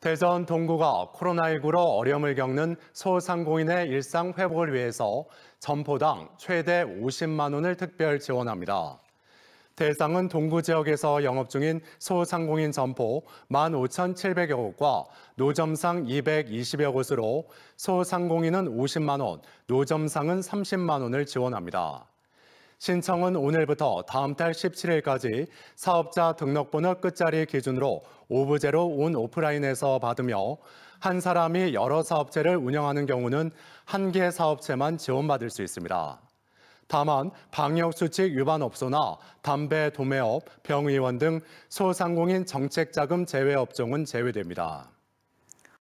대전 동구가 코로나19로 어려움을 겪는 소상공인의 일상 회복을 위해서 점포당 최대 50만 원을 특별 지원합니다. 대상은 동구 지역에서 영업 중인 소상공인 점포 15,700여 곳과 노점상 220여 곳으로 소상공인은 50만 원, 노점상은 30만 원을 지원합니다. 신청은 오늘부터 다음 달 17일까지 사업자 등록번호 끝자리 기준으로 오브제로 온 오프라인에서 받으며 한 사람이 여러 사업체를 운영하는 경우는 한 개 사업체만 지원받을 수 있습니다. 다만 방역수칙 위반 업소나 담배 도매업, 병의원 등 소상공인 정책자금 제외 업종은 제외됩니다.